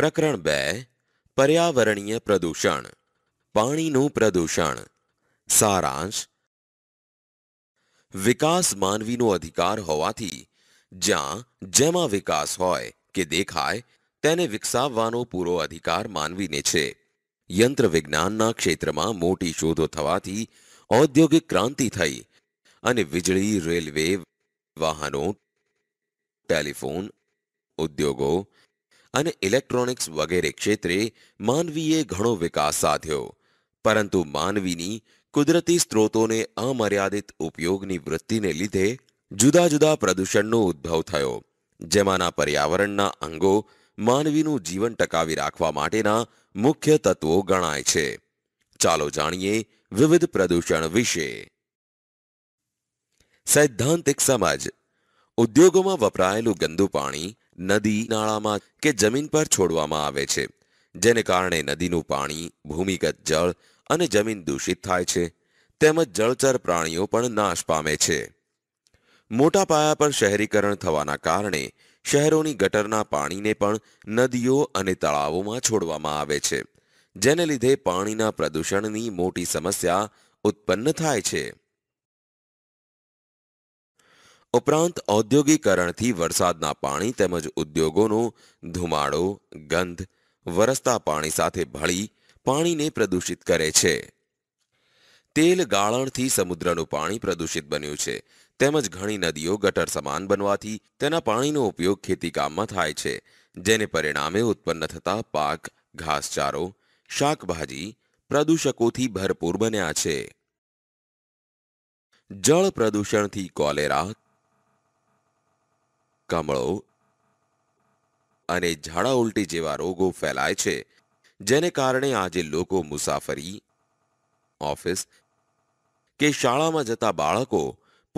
પ્રકરણ બે પર્યાવરણીય પ્રદૂષણ પાણીનું પ્રદૂષણ સારાંશ વિકાસ માનવીનો અધિકાર હોવાથી જ્યાં જેમાં વિકાસ હોય કે દેખાય તેને વિકસાવવાનો પૂરો અધિકાર માનવીને છે યંત્ર વિજ્ઞાનના ક્ષેત્રમાં મોટી શોધો થવાથી ઔદ્યોગિક ક્રાંતિ થઈ અને વીજળી રેલવે વાહનો ટેલિફોન ઉદ્યોગો અને ઇલેક્ટ્રોનિક્સ વગેરે ક્ષેત્રે માનવીએ ઘણો વિકાસ સાધ્યો પરંતુ માનવીની કુદરતી સ્ત્રોતોને અમર્યાદિત ઉપયોગની વૃત્તિને લીધે જુદા જુદા પ્રદૂષણનો ઉદ્ભવ થયો જેમાંના પર્યાવરણના અંગો માનવીનું જીવન ટકાવી રાખવા માટેના મુખ્ય તત્વો ગણાય છે ચાલો જાણીએ વિવિધ પ્રદૂષણ વિશે સૈદ્ધાંતિક સમજ ઉદ્યોગોમાં વપરાયેલું ગંદુ પાણી નદી નાળામાં કે જમીન પર છોડવામાં આવે છે જેને કારણે નદીનું પાણી ભૂમિગત જળ અને જમીન દૂષિત થાય છે તેમજ જળચર પ્રાણીઓ પણ નાશ પામે છે મોટા પાયા પર શહેરીકરણ થવાના કારણે શહેરોની ગટરના પાણીને પણ નદીઓ અને તળાવોમાં છોડવામાં આવે છે જેને લીધે પાણીના પ્રદૂષણની મોટી સમસ્યા ઉત્પન્ન થાય છે ઉપરાંત ઔદ્યોગિકરણથી વરસાદના પાણી તેમજ ઉદ્યોગોનો ધુમાડો ગંધ વરસતા પાણી સાથે ભળી પાણીને પ્રદૂષિત કરે છે તેલ ગાળણથી સમુદ્રનું પાણી પ્રદૂષિત બન્યું છે તેમજ ઘણી નદીઓ ગટર સમાન બનવાથી તેના પાણીનો ઉપયોગ ખેતીકામમાં થાય છે જેને પરિણામે ઉત્પન્ન થતા પાક ઘાસચારો શાકભાજી પ્રદૂષકોથી ભરપૂર બન્યા છે જળ પ્રદૂષણથી કોલેરા કમળો અને ઝાડા ઉલટી જેવા રોગો ફેલાય છે જેને કારણે આજે લોકો મુસાફરી ઓફિસ કે શાળામાં જતા બાળકો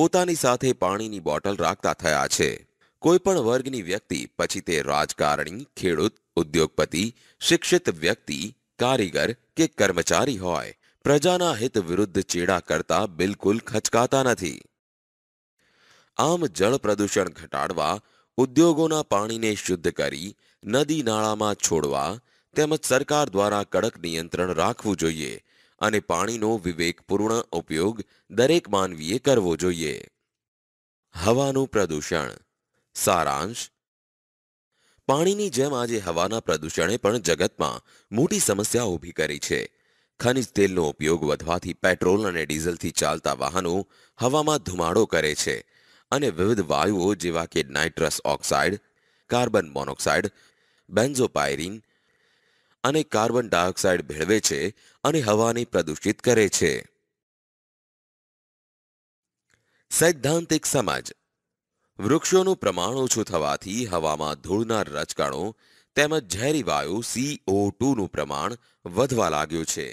પોતાની સાથે પાણીની બોટલ રાખતા થયા છે કોઈપણ વર્ગની વ્યક્તિ પછી તે રાજકારણી ખેડૂત ઉદ્યોગપતિ શિક્ષિત વ્યક્તિ કારીગર કે કર્મચારી હોય પ્રજાના હિત વિરુદ્ધ ચેડા કરતા બિલકુલ ખચકાતા નથી આમ જળ પ્રદૂષણ ઘટાડવા ઉદ્યોગોના પાણીને શુદ્ધ કરી નદી નાળામાં છોડવા તેમજ સરકાર દ્વારા કડક નિયંત્રણ રાખવું જોઈએ અને પાણીનો વિવેકપૂર્ણ ઉપયોગ દરેક માનવીએ કરવો જોઈએ હવાનું પ્રદૂષણ સારાંશ પાણીની જેમ આજે હવાના પ્રદૂષણે પણ જગતમાં મોટી સમસ્યા ઊભી કરી છે ખનિજ તેલનો ઉપયોગ વધવાથી પેટ્રોલ અને ડીઝલથી ચાલતા વાહનો હવામાં ધુમાડો કરે છે અને વિવિધ વાયુઓ જેવા કે nitrous oxide carbon monoxide benzopyrene અને કાર્બન ડાયોક્સાઇડ ભેળવે છે અને હવાને પ્રદૂષિત કરે છે સૈદ્ધાંતિક સમાજ વૃક્ષોનું પ્રમાણ ઓછું થવાથી હવામાં ધૂળના રચકાણો તેમજ ઝેરી વાયુ સીઓ ટુનું પ્રમાણ વધવા લાગ્યું છે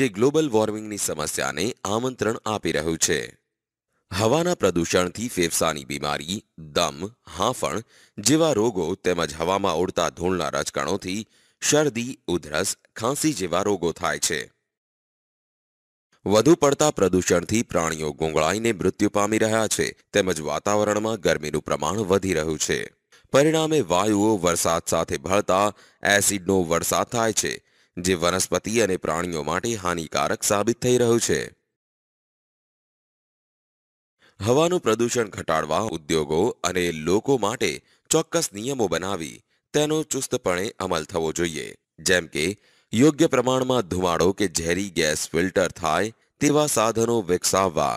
જે ગ્લોબલ વોર્મિંગની સમસ્યાને આમંત્રણ આપી રહ્યું છે હવાના પ્રદૂષણથી ફેફસાની બીમારી દમ હાંફણ જેવા રોગો તેમજ હવામાં ઉડતા ધૂળના રજકણોથી શરદી ઉધરસ ખાંસી જેવા રોગો થાય છે વધુ પડતા પ્રદૂષણથી પ્રાણીઓ ગુંગળાઈને મૃત્યુ પામી રહ્યા છે તેમજ વાતાવરણમાં ગરમીનું પ્રમાણ વધી રહ્યું છે પરિણામે વાયુઓ વરસાદ સાથે ભળતા એસિડનો વરસાદ થાય છે જે વનસ્પતિ અને પ્રાણીઓ માટે હાનિકારક સાબિત થઈ રહ્યું છે હવાનું પ્રદૂષણ ઘટાડવા ઉદ્યોગો અને લોકો માટે ચોક્કસ નિયમો બનાવી તેનો ચુસ્તપણે અમલ થવો જોઈએ જેમ કે યોગ્ય પ્રમાણમાં ધુમાડો કે ઝેરી ગેસ ફિલ્ટર થાય તેવા સાધનો વિકસાવવા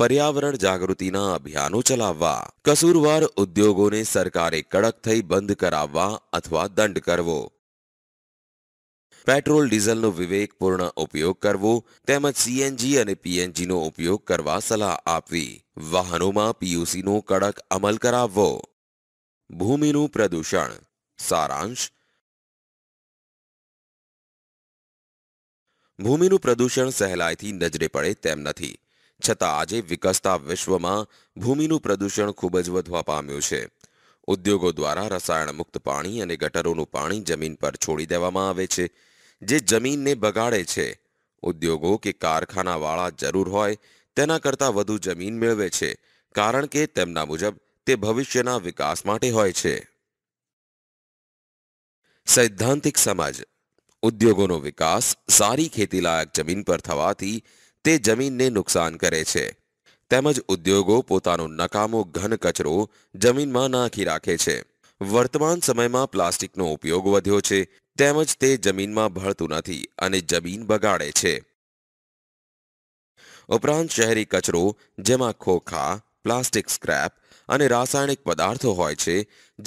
પર્યાવરણ જાગૃતિના અભિયાનો ચલાવવા કસૂરવાર ઉદ્યોગોને સરકારે કડક થઈ બંધ કરાવવા અથવા દંડ કરવો પેટ્રોલ ડીઝલનો વિવેકપૂર્ણ ઉપયોગ કરવો તેમજ સીએનજી અને પીએનજીનો ઉપયોગ કરવા સલાહ આપવી વાહનોમાં પીયુસીનો કડક અમલ કરાવવો ભૂમિનું પ્રદૂષણ સારાંશ ભૂમિનું પ્રદૂષણ સહેલાઈથી નજરે પડે તેમ નથી છતાં આજે વિકસતા વિશ્વમાં ભૂમિનું પ્રદૂષણ ખૂબ જ વધવા પામ્યું છે ઉદ્યોગો દ્વારા રસાયણ મુક્ત પાણી અને ગટરોનું પાણી જમીન પર છોડી દેવામાં આવે છે જે જમીનને બગાડે છે ઉદ્યોગો કે કારખાનાવાળા જરૂર હોય તેના કરતાં વધુ જમીન મેળવે છે કારણ કે તેમના મુજબ તે ભવિષ્યના વિકાસ માટે હોય છે સૈદ્ધાંતિક સમાજ ઉદ્યોગોનો વિકાસ સારી ખેતીલાયક જમીન પર થવાથી તે જમીનને નુકસાન કરે છે તેમજ ઉદ્યોગો પોતાનો નકામો ઘન કચરો જમીનમાં નાખી રાખે છે વર્તમાન સમયમાં પ્લાસ્ટિકનો ઉપયોગ વધ્યો છે તેમજ તે જમીનમાં ભળતું નથી અને જમીન બગાડે છે ઉપરાંત શહેરી કચરો જેમાં ખોખા પ્લાસ્ટિક સ્ક્રેપ અને રાસાયણિક પદાર્થો હોય છે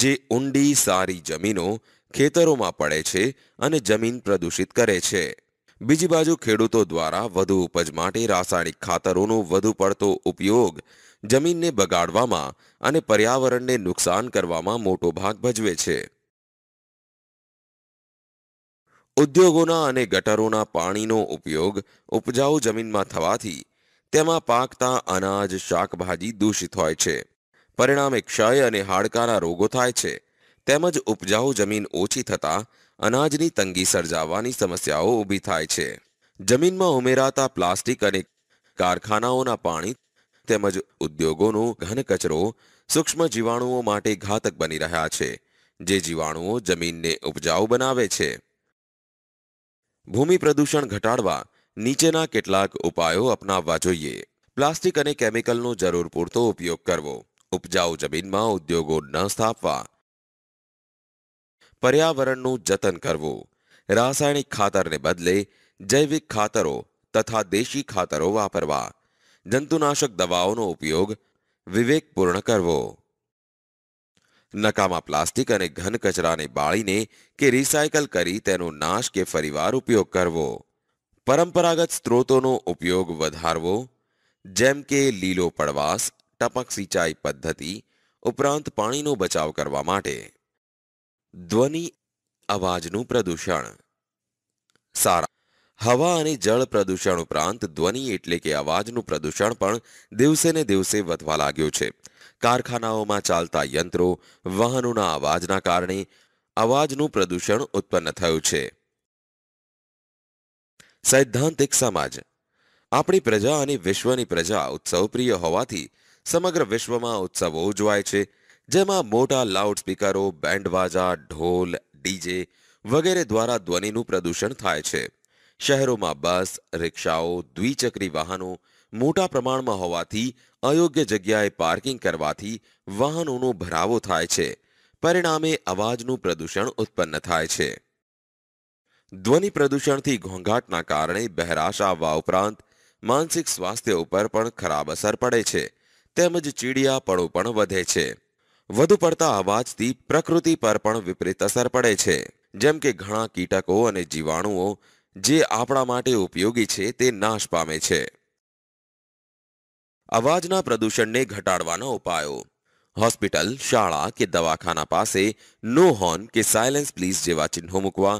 જે ઊંડી સારી જમીનો ખેતરોમાં પડે છે અને જમીન પ્રદૂષિત કરે છે બીજી બાજુ ખેડૂતો દ્વારા વધુ ઉપજ માટે રાસાયણિક ખાતરોનો વધુ પડતો ઉપયોગ જમીનને બગાડવામાં અને પર્યાવરણને નુકસાન કરવામાં મોટો ભાગ ભજવે છે ઉદ્યોગોના અને ગટરોના પાણીનો ઉપયોગ ઉપજાઉ જમીનમાં થવાથી તેમાં પાકતા અનાજ શાકભાજી દૂષિત હોય છે પરિણામે ક્ષય અને હાડકાના રોગો થાય છે તેમજ ઉપજાઉ જમીન ઓછી થતાં અનાજની તંગી સર્જાવાની સમસ્યાઓ ઊભી થાય છે જમીનમાં ઉમેરાતા પ્લાસ્ટિક અને કારખાનાઓના પાણી તેમજ ઉદ્યોગોનો ઘન કચરો સૂક્ષ્મ જીવાણુઓ માટે ઘાતક બની રહ્યા છે જે જીવાણુઓ જમીનને ઉપજાઉ બનાવે છે ભૂમિ પ્રદૂષણ ઘટાડવા નીચેના કેટલાક ઉપાયો અપનાવવા જોઈએ પ્લાસ્ટિક અને કેમિકલનો જરૂર પૂરતો ઉપયોગ કરવો ઉપજાઉ જમીનમાં ઉદ્યોગો ન સ્થાપવા પર્યાવરણનું જતન કરવું રાસાયણિક ખાતરને બદલે જૈવિક ખાતરો તથા દેશી ખાતરો વાપરવા જંતુનાશક દવાઓનો ઉપયોગ વિવેકપૂર્ણ કરવો નકામા પ્લાસ્ટિક અને ઘન કચરાને બાળીને કે રિસાયકલ કરી તેનો નાશ કે ફરીવાર ઉપયોગ કરવો પરંપરાગત સ્ત્રોતોનો ઉપયોગ વધારવો જેમ કે લીલો પડવાસ ટપક સિંચાઈ પદ્ધતિ ઉપરાંત પાણીનો બચાવ કરવા માટે ધ્વનિ અવાજનું પ્રદૂષણ સારા હવા અને જળ પ્રદૂષણ ઉપરાંત ધ્વનિ એટલે કે અવાજનું પ્રદૂષણ પણ દિવસે ને દિવસે વધવા લાગ્યું છે કારખાનાઓમાં ચાલતા યંત્રો વાહનોના અવાજના કારણે અવાજનું પ્રદૂષણ ઉત્પન્ન થયું છે સૈદ્ધાંતિક સમાજ આપણી પ્રજા અને વિશ્વની પ્રજા ઉત્સવપ્રિય હોવાથી સમગ્ર વિશ્વમાં ઉત્સવો ઉજવાય છે જેમાં મોટા લાઉડસ્પીકરો બેન્ડવાજા ઢોલ ડીજે વગેરે દ્વારા ધ્વનિનું પ્રદૂષણ થાય છે શહેરોમાં બસ રિક્ષાઓ દ્વિચક્રી વાહનો મોટા પ્રમાણમાં હોવાથી અયોગ્ય જગ્યાએ પાર્કિંગ કરવાથી વાહનોનો ભરાવો થાય છે પરિણામે અવાજનું પ્રદૂષણ ઉત્પન્ન થાય છે ધ્વનિ પ્રદૂષણથી ઘોંઘાટના કારણે બહેરાશ આવવા ઉપરાંત માનસિક સ્વાસ્થ્ય ઉપર પણ ખરાબ અસર પડે છે તેમજ ચીડિયાપણું પણ વધે છે વધુ પડતા અવાજથી પ્રકૃતિ પર પણ વિપરીત અસર પડે છે જેમ કે ઘણા કીટકો અને જીવાણુઓ જે આપણા માટે ઉપયોગી છે તે નાશ પામે છે અવાજના પ્રદૂષણને ઘટાડવાનો ઉપાયો હોસ્પિટલ શાળા કે દવાખાના પાસે નો હોર્ન કે સાયલન્સ પ્લીઝ જેવા ચિહ્નો મૂકવા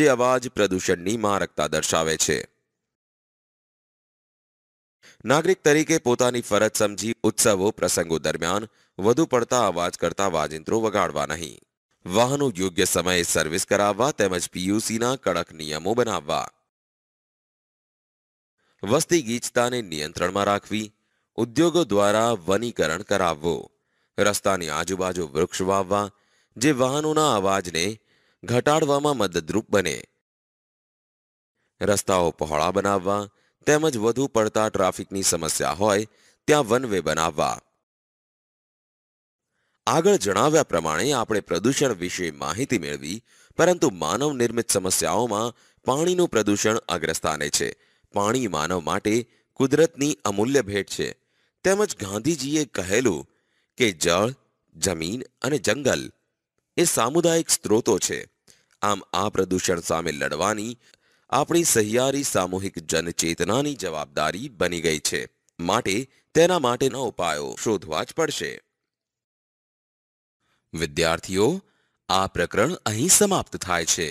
જે અવાજ પ્રદૂષણ નહી મારકતા દર્શાવે છે નાગરિક તરીકે પોતાની ફરજ સમજી ઉત્સવો પ્રસંગો દરમિયાન વધુ પડતા અવાજ કરતા વાજિંત્રો વગાડવા નહીં વાહનો યોગ્ય સમયે સર્વિસ કરાવવા તેમજ PUC ના કડક નિયમો બનાવવા વસ્તી ગીચતાને નિયંત્રણમાં રાખી ઉદ્યોગો દ્વારા વનીકરણ કરાવવું રસ્તાની આજુબાજુ વૃક્ષ વાવવા જે વાહનોના અવાજને ઘટાડવામાં મદદરૂપ બને રસ્તાઓ પહોળા બનાવવા તેમજ વધુ પડતા ટ્રાફિકની સમસ્યા હોય ત્યાં વનવે બનાવવા આગળ જણાવ્યા પ્રમાણે આપણે પ્રદૂષણ વિશે માહિતી મેળવી પરંતુ માનવ નિર્મિત સમસ્યાઓમાં પાણીનું પ્રદૂષણ અગ્રસ્થાને છે પાણી માનવ માટે કુદરતની અમૂલ્ય ભેટ છે તેમજ ગાંધીજીએ કહેલું કે જળ જમીન અને જંગલ એ સામુદાયિક સ્ત્રોતો છે આમ આ પ્રદૂષણ સામે લડવાની આપણી સહિયારી સામૂહિક જનચેતનાની જવાબદારી બની ગઈ છે માટે તેના માટેના ઉપાયો શોધવા જ પડશે વિદ્યાર્થીઓ આ પ્રકરણ અહીં સમાપ્ત થાય છે